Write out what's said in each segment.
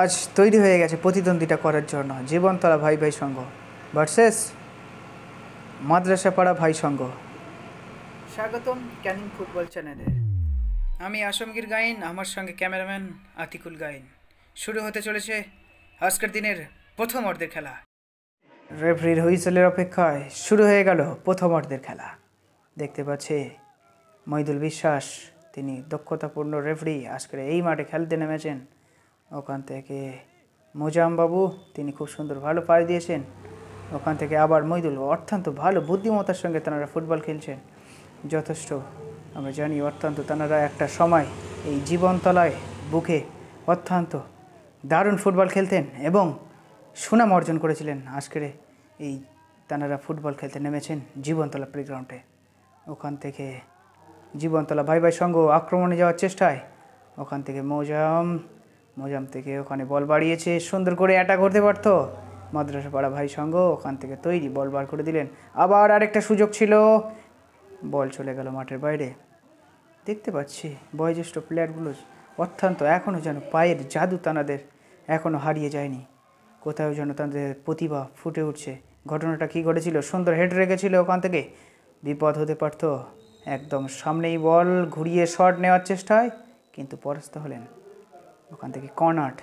আজ তৈরি হয়ে গেছে প্রতিদ্বন্দ্বিতা করার জন্য জীবনতলা ভাই ভাই সংঘ ভার্সেস মাদ্রাসাপাড়া ভাই সংঘ স্বাগতম ক্যানিং ফুটবল চ্যানেলে আমি আসমগীর গাইন আমার সঙ্গে ক্যামেরাম্যান আতিকুল গাইন শুরু হতে চলেছে আজকের দিনের প্রথম অর্ধের খেলা রেফারির হুইসেলের অপেক্ষায় শুরু হয়ে গেল প্রথম অর্ধের খেলা দেখতে পাচ্ছি মহিদুল বিশ্বাস তিনি দক্ষতাপূর্ণ রেফারি আজকের এই মাঠে খেলতে নেমেছেন ওখান থেকে মোজামবাবু তিনি খুব সুন্দর ভালো পাস দিয়েছেন ওখান থেকে আবার মৈদুল অত্যন্ত ভালো বুদ্ধিমত্তার সঙ্গে তারা ফুটবল খেলছেন যথেষ্ট আমরা জানি অত্যন্ত তারা একটা সময় এই জীবনতলায় বুকে অত্যন্ত দারুণ ফুটবল খেলতেন এবং সুনাম অর্জন করেছিলেন আজকের এই তানারা ফুটবল খেলতে নেমেছেন জীবনতলা প্লেগ্রাউন্ডে ওখান থেকে জীবনতলা ভাই ভাই সঙ্গ আক্রমণে যাওয়ার চেষ্টায় ওখান থেকে মৌজাম মোজাম থেকে ওখানে বল বাড়িয়েছে সুন্দর করে অ্যাটাক করতে পারতো মাদ্রাসা পাড়া ভাই সঙ্গ ওখান থেকে তৈরি বল বার করে দিলেন আবার আরেকটা সুযোগ ছিল বল চলে গেল মাঠের বাইরে দেখতে পাচ্ছি বয়োজ্যেষ্ঠ প্লেয়ারগুলো অত্যন্ত এখনও যেন পায়ের জাদু তানাদের এখনও হারিয়ে যায়নি কোথাও যেন তাদের প্রতিভা ফুটে উঠছে ঘটনাটা কি ঘটেছিল সুন্দর হেড রেখেছিল ওখান থেকে বিপদ হতে পারত একদম সামনেই বল ঘুরিয়ে শট নেওয়ার চেষ্টায় কিন্তু পরাস্ত হলেন ওখান থেকে কর্নাট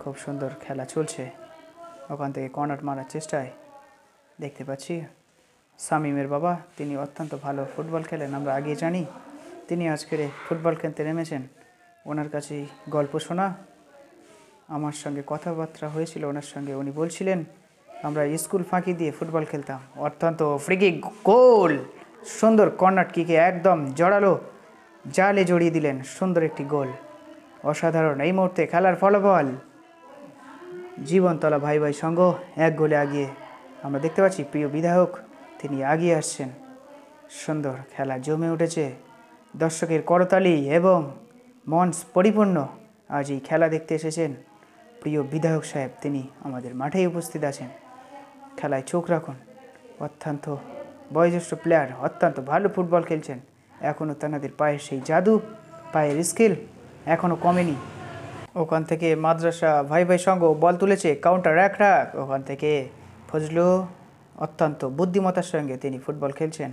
খুব সুন্দর খেলা চলছে ওখান থেকে কর্নাট মারার চেষ্টায় দেখতে পাচ্ছি সামিমের বাবা তিনি অত্যন্ত ভালো ফুটবল খেলেন আমরা আগে জানি তিনি আজকের ফুটবল খেলতে নেমেছেন ওনার কাছেই গল্প শোনা আমার সঙ্গে কথাবার্তা হয়েছিল ওনার সঙ্গে উনি বলছিলেন আমরা স্কুল ফাঁকি দিয়ে ফুটবল খেলতাম অত্যন্ত ফ্রিকি গোল সুন্দর কর্নার কিকে একদম জড়ালো জালে জড়িয়ে দিলেন সুন্দর একটি গোল অসাধারণ এই মুহূর্তে খেলার ফলাফল জীবনতলা ভাই ভাই সঙ্গ এক গোলে আগিয়ে আমরা দেখতে পাচ্ছি প্রিয় বিধায়ক তিনি আগিয়ে আসছেন সুন্দর খেলা জমে উঠেছে দর্শকের করতালি এবং মঞ্চ পরিপূর্ণ আজ এই খেলা দেখতে এসেছেন প্রিয় বিধায়ক সাহেব তিনি আমাদের মাঠেই উপস্থিত আছেন খেলায় চোখ রাখুন অত্যন্ত বয়োজ্যেষ্ঠ প্লেয়ার অত্যন্ত ভালো ফুটবল খেলছেন এখনও তেনাদের পায়ের সেই জাদু পায়ের স্কিল এখনও কমেনি ওখান থেকে মাদ্রাসা ভাই ভাই সঙ্গ বল তুলেছে কাউন্টার এক রাখ ওখান থেকে ফজলু অত্যন্ত বুদ্ধিমতার সঙ্গে তিনি ফুটবল খেলছেন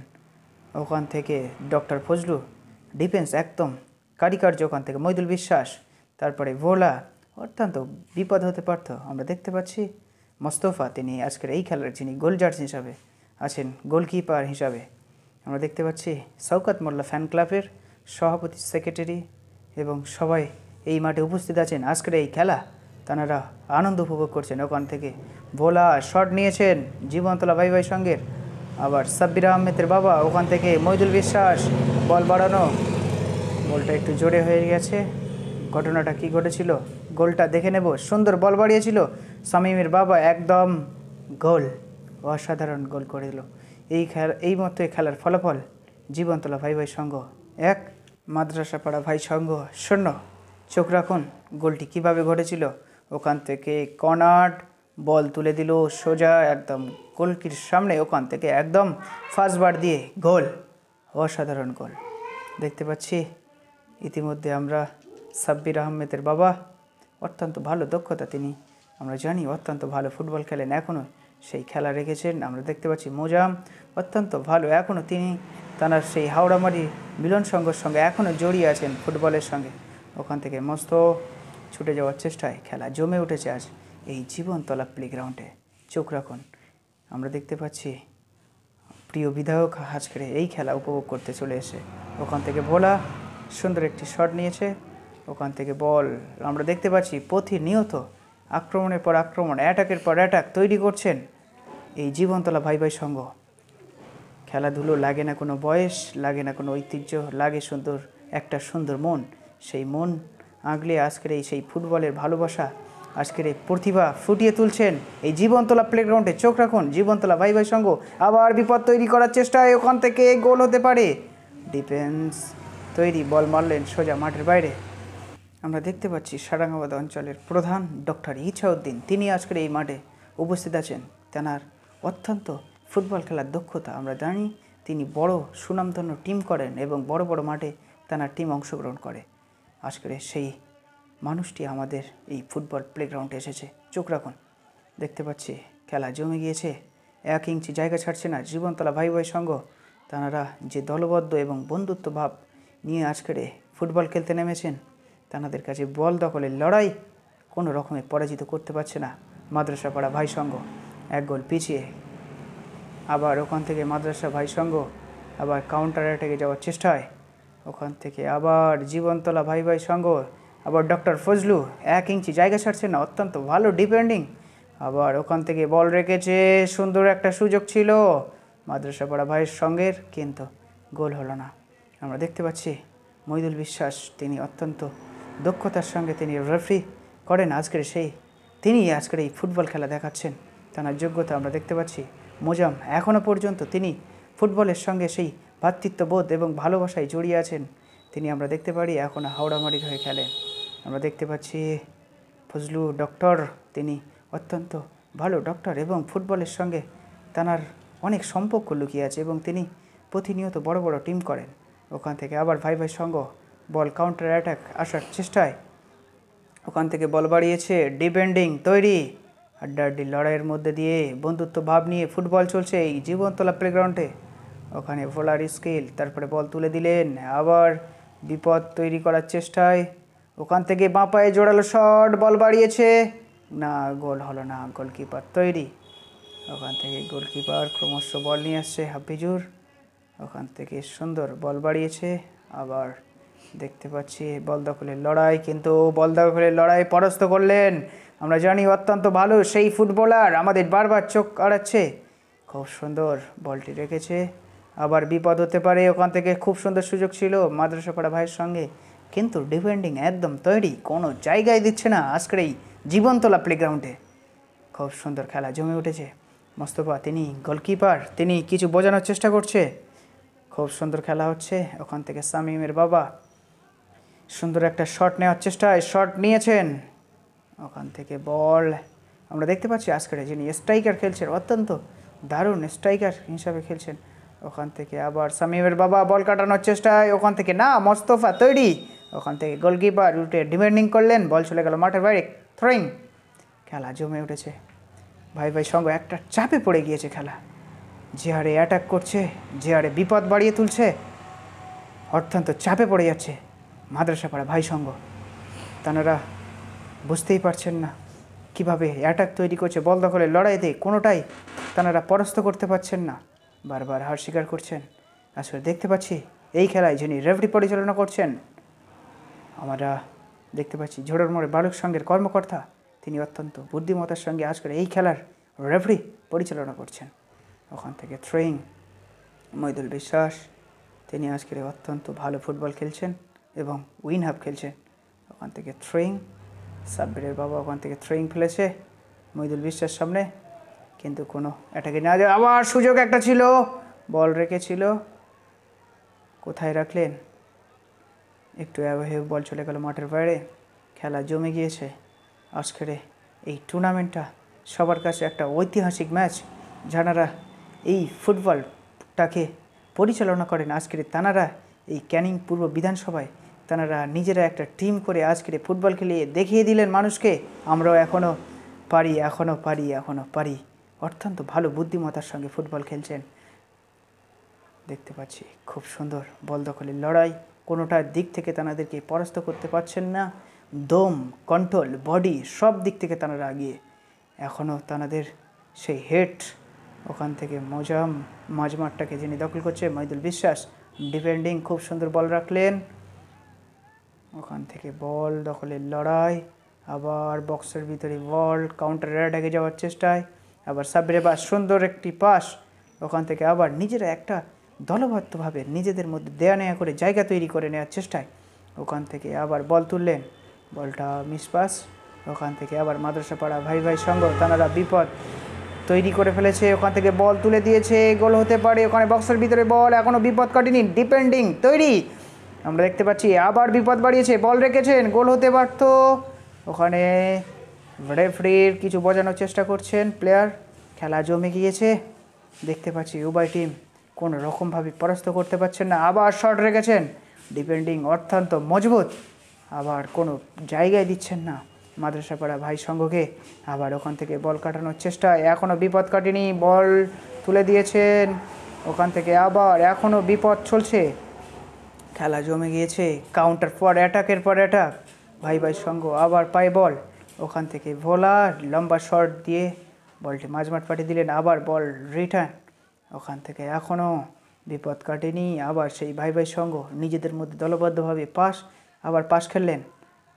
ওখান থেকে ডক্টর ফজলু ডিফেন্স একদম কারিকার্য ওখান থেকে মৈদুল বিশ্বাস তারপরে ভোলা অত্যন্ত বিপদ হতে পারত আমরা দেখতে পাচ্ছি মোস্তফা তিনি আজকের এই খেলার যিনি গোল জার্জ হিসাবে আছেন গোলকিপার হিসাবে আমরা দেখতে পাচ্ছি শওকাত মোল্লা ফ্যান ক্লাবের সভাপতি সেক্রেটারি এবং সবাই এই মাঠে উপস্থিত আছেন আজকের এই খেলা তাঁরা আনন্দ উপভোগ করছেন ওখান থেকে ভোলা শট নিয়েছেন জীবনতলা ভাই ভাই সঙ্গের আবার সাব্বির আহমেদের বাবা ওখান থেকে মহিদুল বিশ্বাস বল বাড়ানো বলটা একটু জোরে হয়ে গেছে ঘটনাটা কি ঘটেছিল গোলটা দেখে নেব সুন্দর বল বাড়িয়েছিল সামিমের বাবা একদম গোল অসাধারণ গোল করে দিল এই খেলা এই মতো খেলার ফলাফল জীবনতলা ভাই ভাই সঙ্গ এক মাদ্রাসা পাড়া ভাই সংঘ শূন্য চোখ রাখুন গোলটি কিভাবে ঘটেছিল ওখান থেকে কর্নার বল তুলে দিল সোজা একদম গোলকির সামনে ওখান থেকে একদম ফার্স্ট বার দিয়ে গোল অসাধারণ গোল দেখতে পাচ্ছি ইতিমধ্যে আমরা সাব্বির আহমেদের বাবা অত্যন্ত ভালো দক্ষতা তিনি আমরা জানি অত্যন্ত ভালো ফুটবল খেলেন এখনও সেই খেলা রেখেছেন আমরা দেখতে পাচ্ছি মোজাম অত্যন্ত ভালো এখনও তিনি তাঁর সেই হাওড়ামারি মিলন সংঘর সঙ্গে এখনও জড়িয়ে আছেন ফুটবলের সঙ্গে ওখান থেকে মস্ত ছুটে যাওয়ার চেষ্টায় খেলা জমে উঠেছে আজ এই জীবনতলা প্লেগ্রাউন্ডে চোখ রাখুন আমরা দেখতে পাচ্ছি প্রিয় বিধায়ক হাজকেরে এই খেলা উপভোগ করতে চলে এসে ওখান থেকে ভোলা সুন্দর একটি শট নিয়েছে ওখান থেকে বল আমরা দেখতে পাচ্ছি প্রতিনিয়ত আক্রমণের পর আক্রমণ অ্যাটাকের পর অ্যাটাক তৈরি করছেন এই জীবনতলা ভাই ভাই সঙ্গ খেলাধুলো লাগে না কোনো বয়স লাগে না কোনো ঐতিহ্য লাগে সুন্দর একটা সুন্দর মন সেই মন আঁকলে আজকের এই সেই ফুটবলের ভালোবাসা আজকের এই প্রতিভা ফুটিয়ে তুলছেন এই জীবনতলা প্লেগ্রাউন্ডে চোখ রাখুন জীবনতলা ভাই ভাই সঙ্গ আবার বিপদ তৈরি করার চেষ্টায় ওখান থেকে গোল হতে পারে ডিফেন্স তৈরি বল মারলেন সোজা মাঠের বাইরে আমরা দেখতে পাচ্ছি সারাঙ্গাবাদ অঞ্চলের প্রধান ডক্টর ইছাউদ্দিন তিনি আজকের এই মাঠে উপস্থিত আছেন তেনার অত্যন্ত ফুটবল খেলার দক্ষতা আমরা জানি তিনি বড় সুনামধন্য টিম করেন এবং বড় বড় মাঠে তেনার টিম অংশগ্রহণ করে আজকের সেই মানুষটি আমাদের এই ফুটবল প্লেগ্রাউন্ডে এসেছে চোখ রাখুন দেখতে পাচ্ছি খেলা জমে গিয়েছে এক ইঞ্চি জায়গা ছাড়ছে না জীবনতলা ভাই ভাই সঙ্গ তাঁরা যে দলবদ্ধ এবং বন্ধুত্ব ভাব নিয়ে আজকের ফুটবল খেলতে নেমেছেন তাদের কাছে বল দখলের লড়াই কোনো রকমে পরাজিত করতে পারছে না মাদ্রাসা পাড়া ভাইসংঘ এক গোল পিছিয়ে আবার ওখান থেকে মাদ্রাসা ভাইসংঘ আবার কাউন্টার অ্যাটাকে যাওয়ার চেষ্টা হয় ওখান থেকে আবার জীবনতলা ভাই ভাই সঙ্গ আবার ডক্টর ফজলু এক ইঞ্চি জায়গা ছাড়ছে না অত্যন্ত ভালো ডিপেন্ডিং আবার ওখান থেকে বল রেখেছে সুন্দর একটা সুযোগ ছিল মাদ্রাসা পাড়া ভাইয়ের সঙ্গের কিন্তু গোল হলো না আমরা দেখতে পাচ্ছি মইদুল বিশ্বাস তিনি অত্যন্ত দক্ষতার সঙ্গে তিনি রেফারি করেন আজকের সেই তিনি আজকের এই ফুটবল খেলা দেখাচ্ছেন তেনার যোগ্যতা আমরা দেখতে পাচ্ছি মোজাম এখনও পর্যন্ত তিনি ফুটবলের সঙ্গে সেই ভ্রাতৃত্ববোধ এবং ভালোবাসায় জড়িয়ে আছেন তিনি আমরা দেখতে পারি এখন হাওড়ামারির হয়ে খেলেন আমরা দেখতে পাচ্ছি ফজলু ডক্টর তিনি অত্যন্ত ভালো ডক্টর এবং ফুটবলের সঙ্গে তানার অনেক সম্পর্ক লুকিয়ে আছে এবং তিনি প্রতিনিয়ত বড় বড় টিম করেন ওখান থেকে আবার ভাই ভাই সঙ্গ বল কাউন্টার অ্যাটাক আসার চেষ্টায় ওখান থেকে বল বাড়িয়েছে ডিপেন্ডিং তৈরি হাড্ডাহাড্ডি লড়াইয়ের মধ্যে দিয়ে বন্ধুত্ব ভাব নিয়ে ফুটবল চলছে এই জীবনতলা প্লেগ্রাউন্ডে ওখানে ভোলার স্কিল তারপরে বল তুলে দিলেন আবার বিপদ তৈরি করার চেষ্টায় ওখান থেকে বাঁপায়ে জোড়ালো শট বল বাড়িয়েছে না গোল হলো না গোলকিপার তৈরি ওখান থেকে গোলকিপার ক্রমশ বল নিয়ে আসছে হাফিজুর ওখান থেকে সুন্দর বল বাড়িয়েছে আবার দেখতে পাচ্ছি বল দখলের লড়াই কিন্তু বল দখলের লড়াই পরাস্ত করলেন আমরা জানি অত্যন্ত ভালো সেই ফুটবলার আমাদের বারবার চোখ কাড়াচ্ছে খুব সুন্দর বলটি রেখেছে আবার বিপদ হতে পারে ওখান থেকে খুব সুন্দর সুযোগ ছিল মাদ্রাসা করা ভাইয়ের সঙ্গে কিন্তু ডিফেন্ডিং একদম তৈরি কোনো জায়গায় দিচ্ছে না আজকের এই জীবনতলা প্লেগ্রাউন্ডে খুব সুন্দর খেলা জমে উঠেছে মোস্তফা তিনি গোলকিপার তিনি কিছু বোঝানোর চেষ্টা করছে খুব সুন্দর খেলা হচ্ছে ওখান থেকে সামিমের বাবা সুন্দর একটা শট নেওয়ার চেষ্টায় শট নিয়েছেন ওখান থেকে বল আমরা দেখতে পাচ্ছি আজকের যিনি স্ট্রাইকার খেলছেন অত্যন্ত দারুণ স্ট্রাইকার হিসাবে খেলছেন ওখান থেকে আবার সামিমের বাবা বল কাটানোর চেষ্টায় ওখান থেকে না মোস্তফা তৈরি ওখান থেকে গোলকিপার উঠে ডিমেন্ডিং করলেন বল চলে গেল মাঠের বাইরে থ্রোয়িং খেলা জমে উঠেছে ভাই ভাই সঙ্গে একটা চাপে পড়ে গিয়েছে খেলা যে হারে অ্যাটাক করছে যে হারে বিপদ বাড়িয়ে তুলছে অত্যন্ত চাপে পড়ে যাচ্ছে মাদ্রাসা পাড়া ভাই সঙ্গ তানারা বুঝতেই পারছেন না কিভাবে অ্যাটাক তৈরি করছে বল দখলের লড়াইতে কোনোটাই তানারা পরাস্ত করতে পারছেন না বারবার হার স্বীকার করছেন আসলে দেখতে পাচ্ছি এই খেলায় যিনি রেফরি পরিচালনা করছেন আমরা দেখতে পাচ্ছি ঝোড়র মোড়ে বালক সঙ্গের কর্মকর্তা তিনি অত্যন্ত বুদ্ধিমতার সঙ্গে আজকের এই খেলার রেফরি পরিচালনা করছেন ওখান থেকে থ্রোয়িং মৈদুল বিশ্বাস তিনি আজকের অত্যন্ত ভালো ফুটবল খেলছেন এবং উইন হাফ খেলছে ওখান থেকে থ্রোয়িং সাব্বিরের বাবা ওখান থেকে থ্রোয়িং ফেলেছে মহিদুল বিশ্বাস সামনে কিন্তু কোনো অ্যাটাকে নেওয়া যায় আবার সুযোগ একটা ছিল বল রেখেছিল কোথায় রাখলেন একটু অ্যাভয়ে বল চলে গেল মাঠের বাইরে খেলা জমে গিয়েছে আজকের এই টুর্নামেন্টটা সবার কাছে একটা ঐতিহাসিক ম্যাচ যারা এই ফুটবলটাকে পরিচালনা করেন আজকের তানারা এই ক্যানিং পূর্ব বিধানসভায় তারা নিজেরা একটা টিম করে আজকের ফুটবল খেলিয়ে দেখিয়ে দিলেন মানুষকে আমরাও এখনও পারি এখনও পারি এখনও পারি অত্যন্ত ভালো বুদ্ধিমতার সঙ্গে ফুটবল খেলছেন দেখতে পাচ্ছি খুব সুন্দর বল দখলের লড়াই কোনোটার দিক থেকে তেনাদেরকে পরাস্ত করতে পারছেন না দম কন্ট্রোল বডি সব দিক থেকে তারা আগিয়ে এখনও তানাদের সেই হেট ওখান থেকে মজাম মাঝমাঠটাকে যিনি দখল করছে মাইদুল বিশ্বাস ডিফেন্ডিং খুব সুন্দর বল রাখলেন ওখান থেকে বল দখলের লড়াই আবার বক্সের ভিতরে বল কাউন্টার অ্যাটাকে যাওয়ার চেষ্টায় আবার সাবরে বা সুন্দর একটি পাস ওখান থেকে আবার নিজেরা একটা দলবদ্ধভাবে নিজেদের মধ্যে দেয়া নেয়া করে জায়গা তৈরি করে নেওয়ার চেষ্টায় ওখান থেকে আবার বল তুললেন বলটা মিসপাস ওখান থেকে আবার মাদ্রাসাপাড়া ভাই ভাই সঙ্গ তানারা বিপদ তৈরি করে ফেলেছে ওখান থেকে বল তুলে দিয়েছে গোল হতে পারে ওখানে বক্সের ভিতরে বল এখনও বিপদ কাটেনি ডিপেন্ডিং তৈরি আমরা দেখতে পাচ্ছি আবার বিপদ বাড়িয়েছে বল রেখেছেন গোল হতে পারত ওখানে রেফরির কিছু বোঝানোর চেষ্টা করছেন প্লেয়ার খেলা জমে গিয়েছে দেখতে পাচ্ছি উভয় টিম কোনো রকমভাবে পরাস্ত করতে পারছেন না আবার শট রেখেছেন ডিপেন্ডিং অর্থান্ত মজবুত আবার কোনো জায়গায় দিচ্ছেন না মাদ্রাসাপাড়া ভাই সংঘকে আবার ওখান থেকে বল কাটানোর চেষ্টা এখনও বিপদ কাটেনি বল তুলে দিয়েছেন ওখান থেকে আবার এখনও বিপদ চলছে খেলা জমে গিয়েছে কাউন্টার পর অ্যাটাকের পর অ্যাটাক ভাই ভাই সঙ্গ আবার পায় বল ওখান থেকে ভোলা লম্বা শর্ট দিয়ে বলটি মাঝমাঠ পাঠিয়ে দিলেন আবার বল রিটার্ন ওখান থেকে এখনও বিপদ কাটেনি আবার সেই ভাই ভাই সঙ্গ নিজেদের মধ্যে দলবদ্ধভাবে পাস আবার পাস খেললেন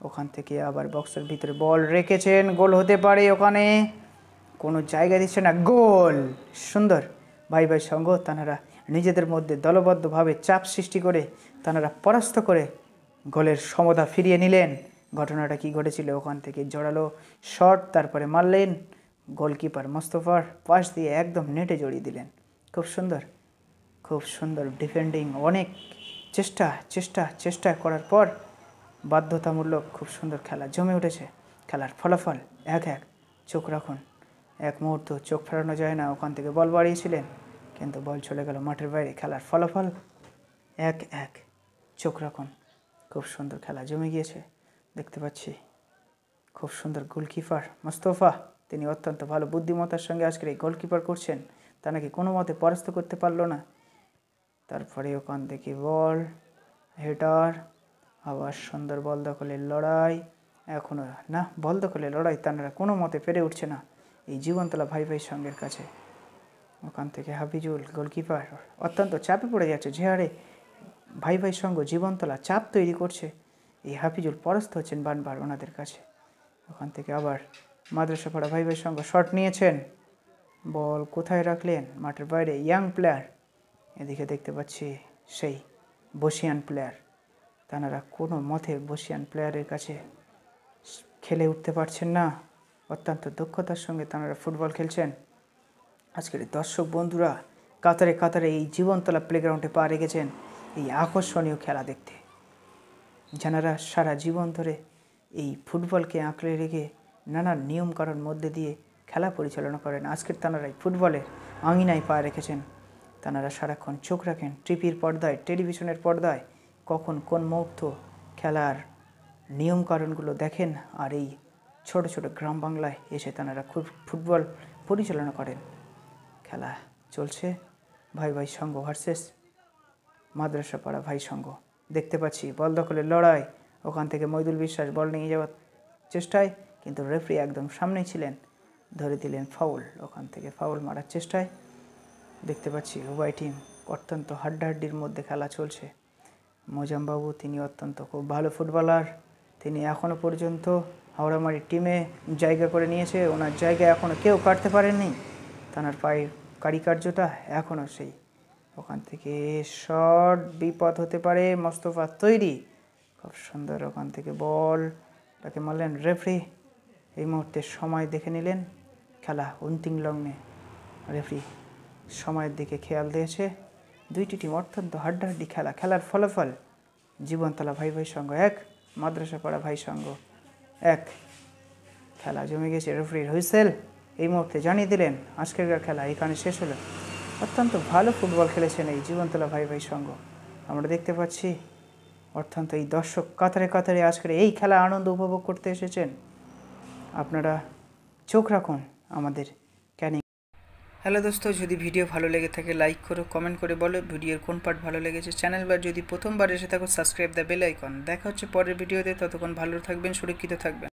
ওখান থেকে আবার বক্সের ভিতরে বল রেখেছেন গোল হতে পারে ওখানে কোনো জায়গা দিচ্ছে না গোল সুন্দর ভাই ভাই সঙ্গ তাঁরা নিজেদের মধ্যে দলবদ্ধভাবে চাপ সৃষ্টি করে তাঁরা পরাস্ত করে গোলের সমতা ফিরিয়ে নিলেন ঘটনাটা কি ঘটেছিল ওখান থেকে জড়ালো শট তারপরে মারলেন গোলকিপার মোস্তফার পাশ দিয়ে একদম নেটে জড়িয়ে দিলেন খুব সুন্দর খুব সুন্দর ডিফেন্ডিং অনেক চেষ্টা চেষ্টা চেষ্টা করার পর বাধ্যতামূলক খুব সুন্দর খেলা জমে উঠেছে খেলার ফলাফল এক এক চোখ রাখুন এক মুহূর্ত চোখ ফেরানো যায় না ওখান থেকে বল বাড়িয়েছিলেন কিন্তু বল চলে গেল মাঠের বাইরে খেলার ফলাফল এক এক চোখ রাখুন খুব সুন্দর খেলা জমে গিয়েছে দেখতে পাচ্ছি খুব সুন্দর গোলকিপার মোস্তফা তিনি অত্যন্ত ভালো বুদ্ধিমত্তার সঙ্গে আজকের এই গোলকিপার করছেন তা নাকি কোনো মতে পরাস্ত করতে পারলো না তারপরে ওখান থেকে বল হেটার আবার সুন্দর বল দখলের লড়াই এখনও না বল দখলের লড়াই তারা কোনো মতে পেরে উঠছে না এই জীবনতলা ভাই ভাই সঙ্গের কাছে ওখান থেকে হাফিজুল গোলকিপার অত্যন্ত চাপে পড়ে গেছে যে ভাই ভাই সঙ্গ জীবনতলা চাপ তৈরি করছে এই হাফিজুল পরাস্ত হচ্ছেন বারবার ওনাদের কাছে ওখান থেকে আবার মাদ্রাসা পাড়া ভাই ভাই সঙ্গ শট নিয়েছেন বল কোথায় রাখলেন মাঠের বাইরে ইয়াং প্লেয়ার এদিকে দেখতে পাচ্ছি সেই বসিয়ান প্লেয়ার তাঁরা কোনো মতে বসিয়ান প্লেয়ারের কাছে খেলে উঠতে পারছেন না অত্যন্ত দক্ষতার সঙ্গে তাঁরা ফুটবল খেলছেন আজকের দর্শক বন্ধুরা কাতারে কাতারে এই জীবনতলা প্লেগ্রাউন্ডে পা রেখেছেন এই আকর্ষণীয় খেলা দেখতে যারা সারা জীবন ধরে এই ফুটবলকে আঁকড়ে রেখে নানান নিয়মকানুন মধ্যে দিয়ে খেলা পরিচালনা করেন আজকের তাঁরা এই ফুটবলের আঙিনায় পা রেখেছেন তাঁরা সারাক্ষণ চোখ রাখেন টিভির পর্দায় টেলিভিশনের পর্দায় কখন কোন মুহূর্ত খেলার নিয়মকানুনগুলো দেখেন আর এই ছোট ছোট গ্রাম বাংলায় এসে তাঁরা ফুটবল পরিচালনা করেন খেলা চলছে ভাই ভাই সঙ্গ ভার্সেস মাদ্রাসা পাড়া ভাই সঙ্গ দেখতে পাচ্ছি বল দখলের লড়াই ওখান থেকে মৈদুল বিশ্বাস বল নিয়ে যাওয়ার চেষ্টায় কিন্তু রেফারি একদম সামনেই ছিলেন ধরে দিলেন ফাউল ওখান থেকে ফাউল মারার চেষ্টায় দেখতে পাচ্ছি উভয় টিম অত্যন্ত হাড্ডাহাড্ডির মধ্যে খেলা চলছে মোজামবাবু তিনি অত্যন্ত খুব ভালো ফুটবলার তিনি এখনও পর্যন্ত হাওড়ামারি টিমে জায়গা করে নিয়েছে ওনার জায়গা এখনও কেউ কাটতে পারেননি তার পায়ে কারিকার্যটা এখনও সেই ওখান থেকে শর্ট বিপদ হতে পারে মোস্তফা তৈরি খুব সুন্দর ওখান থেকে বল তাকে মারলেন রেফরি এই মুহূর্তে সময় দেখে নিলেন খেলা অন্তিম লগ্নে রেফরি সময়ের দিকে খেয়াল দিয়েছে দুইটি টিম অত্যন্ত হাড্ডাহাড্ডি খেলা খেলার ফলাফল জীবনতলা ভাই ভাই সঙ্গ এক মাদ্রাসা পড়া ভাই সঙ্গ এক খেলা জমে গেছে রেফরির হুইসেল এই মুহূর্তে জানিয়ে দিলেন আজকের খেলা এখানে শেষ হলো অত্যন্ত ভালো ফুটবল খেলেছেন এই জীবনতলা ভাই ভাই সঙ্গ আমরা দেখতে পাচ্ছি অর্থাৎ এই দর্শক কাতারে কাতারে আজকের এই খেলা আনন্দ উপভোগ করতে এসেছেন আপনারা চোখ রাখুন আমাদের ক্যানিং হ্যালো দোস্ত যদি ভিডিও ভালো লেগে থাকে লাইক করো কমেন্ট করে বলো ভিডিওর কোন পার্ট ভালো লেগেছে চ্যানেল বা যদি প্রথমবার এসে থাকো সাবস্ক্রাইব দ্য বেল আইকন দেখা হচ্ছে পরের ভিডিওতে ততক্ষণ ভালো থাকবেন সুরক্ষিত থাকবেন